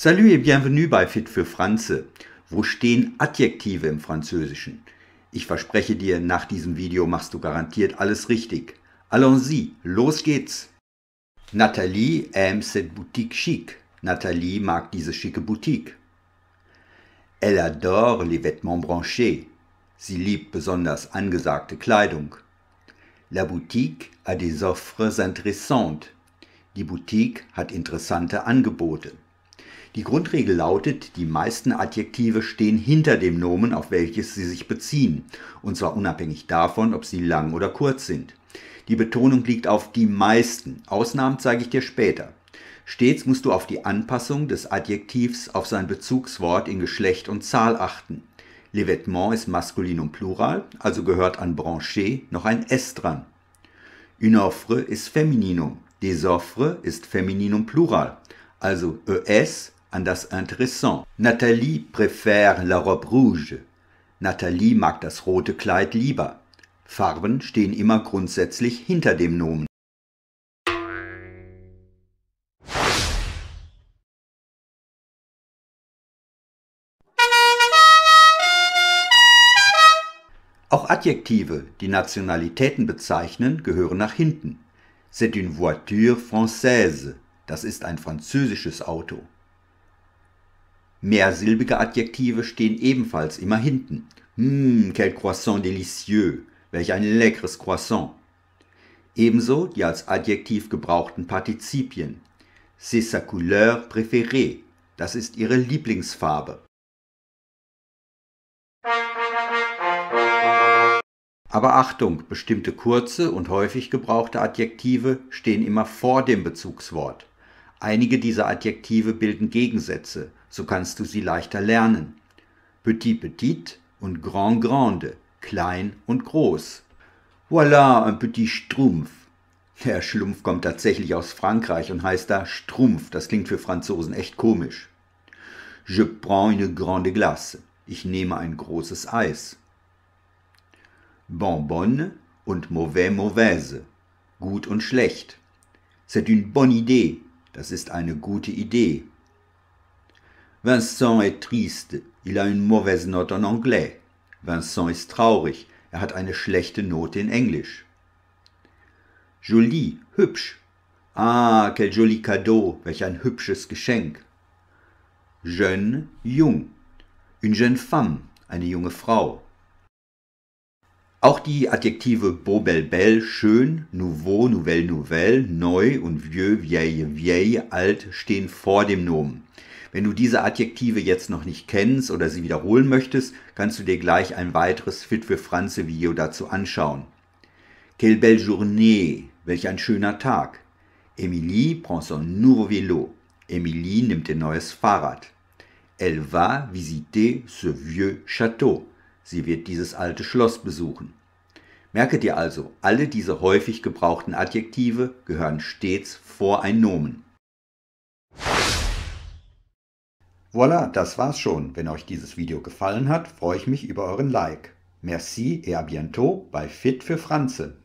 Salut et bienvenue bei Fit für Franze. Wo stehen Adjektive im Französischen? Ich verspreche dir, nach diesem Video machst du garantiert alles richtig. Allons-y, los geht's! Nathalie aime cette boutique chic. Nathalie mag diese schicke Boutique. Elle adore les vêtements branchés. Sie liebt besonders angesagte Kleidung. La boutique a des offres intéressantes. Die Boutique hat interessante Angebote. Die Grundregel lautet, die meisten Adjektive stehen hinter dem Nomen, auf welches sie sich beziehen, und zwar unabhängig davon, ob sie lang oder kurz sind. Die Betonung liegt auf die meisten, Ausnahmen zeige ich dir später. Stets musst du auf die Anpassung des Adjektivs auf sein Bezugswort in Geschlecht und Zahl achten. L'Evêtement ist Maskulinum Plural, also gehört an Branché noch ein S dran. Une offre ist Femininum, Desoffre ist Femininum Plural, also ES an das Interessant. Nathalie préfère la robe rouge. Nathalie mag das rote Kleid lieber. Farben stehen immer grundsätzlich hinter dem Nomen. Auch Adjektive, die Nationalitäten bezeichnen, gehören nach hinten. C'est une voiture française. Das ist ein französisches Auto. Mehrsilbige Adjektive stehen ebenfalls immer hinten. Mmh, quel croissant délicieux. Welch ein leckeres Croissant. Ebenso die als Adjektiv gebrauchten Partizipien. C'est sa couleur préférée. Das ist ihre Lieblingsfarbe. Aber Achtung, bestimmte kurze und häufig gebrauchte Adjektive stehen immer vor dem Bezugswort. Einige dieser Adjektive bilden Gegensätze, so kannst du sie leichter lernen. Petit petit und grand grande, klein und groß. Voilà, un petit Strumpf. Der Schlumpf kommt tatsächlich aus Frankreich und heißt da Strumpf. Das klingt für Franzosen echt komisch. Je prends une grande glace. Ich nehme ein großes Eis. Bonbonne und mauvais mauvaise. Gut und schlecht. C'est une bonne idée. Das ist eine gute Idee. Vincent est triste, il a une mauvaise note en anglais. Vincent ist traurig, er hat eine schlechte Note in Englisch. Jolie, hübsch. Ah, quel joli cadeau, welch ein hübsches Geschenk. Jeune, jung. Une jeune femme, eine junge Frau. Auch die Adjektive beau, belle, belle, schön, nouveau, nouvelle, nouvelle, neu und vieux, vieille, vieille, alt stehen vor dem Nomen. Wenn du diese Adjektive jetzt noch nicht kennst oder sie wiederholen möchtest, kannst du dir gleich ein weiteres Fit für Franze Video dazu anschauen. Quelle belle journée, welch ein schöner Tag. Emilie prend son nouveau vélo. Emilie nimmt ihr neues Fahrrad. Elle va visiter ce vieux château sie wird dieses alte Schloss besuchen. Merke dir also, alle diese häufig gebrauchten Adjektive gehören stets vor ein Nomen. Voilà, das war's schon. Wenn euch dieses Video gefallen hat, freue ich mich über euren Like. Merci et à bientôt bei Fit für Franze.